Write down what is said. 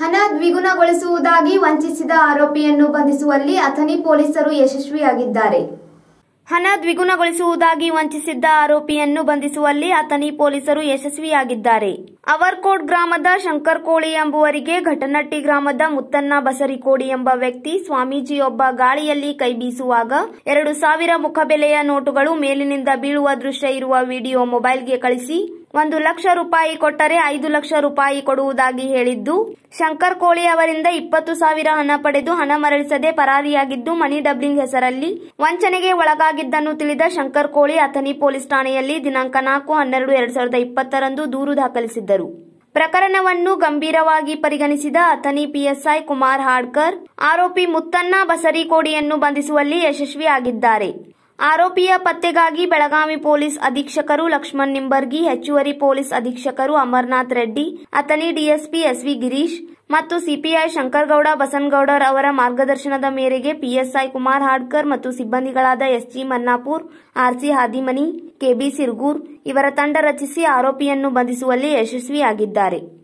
ಹಣ ದ್ವಿಗುಣಗೊಳಿಸುವುದಾಗಿ ವಂಚಿಸಿದ ಆರೋಪಿಯನ್ನು ಬಂಧಿಸುವಲ್ಲಿ ಅಥಣಿ ಪೊಲೀಸರು ಯಶಸ್ವಿಯಾಗಿದ್ದಾರೆ ಹಣ ದ್ವಿಗುಣಗೊಳಿಸುವುದಾಗಿ ವಂಚಿಸಿದ್ದ ಆರೋಪಿಯನ್ನು ಬಂಧಿಸುವಲ್ಲಿ ಅಥಣಿ ಪೊಲೀಸರು ಯಶಸ್ವಿಯಾಗಿದ್ದಾರೆ ಅವರ್ಕೋಟ್ ಗ್ರಾಮದ ಶಂಕರ್ ಕೋಳಿ ಎಂಬುವರಿಗೆ ಘಟನಟ್ಟಿ ಗ್ರಾಮದ ಮುತ್ತನ್ನ ಬಸರಿಕೋಡಿ ಎಂಬ ವ್ಯಕ್ತಿ ಸ್ವಾಮೀಜಿಯೊಬ್ಬ ಗಾಳಿಯಲ್ಲಿ ಕೈ ಬೀಸುವಾಗ ಎರಡು ಸಾವಿರ ಮುಖಬೆಲೆಯ ನೋಟುಗಳು ಮೇಲಿನಿಂದ ಬೀಳುವ ದೃಶ್ಯ ಇರುವ ವಿಡಿಯೋ ಮೊಬೈಲ್ಗೆ ಕಳಿಸಿ ಒಂದು ಲಕ್ಷ ರೂಪಾಯಿ ಕೊಟ್ಟರೆ ಐದು ಲಕ್ಷ ರೂಪಾಯಿ ಕೊಡುವುದಾಗಿ ಹೇಳಿದ್ದು ಶಂಕರ್ ಕೋಳಿ ಅವರಿಂದ ಇಪ್ಪತ್ತು ಸಾವಿರ ಹಣ ಪಡೆದು ಹಣ ಮರಳಿಸದೆ ಪರಾರಿಯಾಗಿದ್ದು ಮನಿ ಡಬ್ಲಿಂಗ್ ಹೆಸರಲ್ಲಿ ವಂಚನೆಗೆ ಒಳಗಾಗಿದ್ದನ್ನು ತಿಳಿದ ಶಂಕರ್ ಕೋಳಿ ಅಥಣಿ ಪೊಲೀಸ್ ಠಾಣೆಯಲ್ಲಿ ದಿನಾಂಕ ನಾಲ್ಕು ಹನ್ನೆರಡು ಎರಡ್ ಸಾವಿರದ ಇಪ್ಪತ್ತರಂದು ದೂರು ದಾಖಲಿಸಿದ್ದರು ಪ್ರಕರಣವನ್ನು ಗಂಭೀರವಾಗಿ ಪರಿಗಣಿಸಿದ ಅಥಣಿ ಪಿಎಸ್ಐ ಕುಮಾರ್ ಹಾಡ್ಕರ್ ಆರೋಪಿ ಮುತ್ತನ್ನ ಬಸರಿ ಕೋಡಿಯನ್ನು ಬಂಧಿಸುವಲ್ಲಿ ಯಶಸ್ವಿಯಾಗಿದ್ದಾರೆ ಆರೋಪಿಯ ಪತ್ತೆಗಾಗಿ ಬೆಳಗಾವಿ ಪೊಲೀಸ್ ಅಧೀಕ್ಷಕರು ಲಕ್ಷ್ಮಣ್ ನಿಂಬರ್ಗಿ ಹೆಚ್ಚುವರಿ ಪೊಲೀಸ್ ಅಧೀಕ್ಷಕರು ಅಮರ್ನಾಥ್ ರೆಡ್ಡಿ ಅತನಿ ಡಿಎಸ್ಪಿ ಎಸ್ವಿ ಗಿರೀಶ್ ಮತ್ತು ಸಿಪಿಐ ಶಂಕರಗೌಡ ಬಸನಗೌಡರ್ ಅವರ ಮಾರ್ಗದರ್ಶನದ ಮೇರೆಗೆ ಪಿಎಸ್ಐ ಕುಮಾರ್ ಹಾಡ್ಕರ್ ಮತ್ತು ಸಿಬ್ಬಂದಿಗಳಾದ SG Mannapur RC Hadimani KB Sirgur ಇವರ ತಂಡ ರಚಿಸಿ ಆರೋಪಿಯನ್ನು ಬಂಧಿಸುವಲ್ಲಿ ಯಶಸ್ವಿಯಾಗಿದ್ದಾರೆ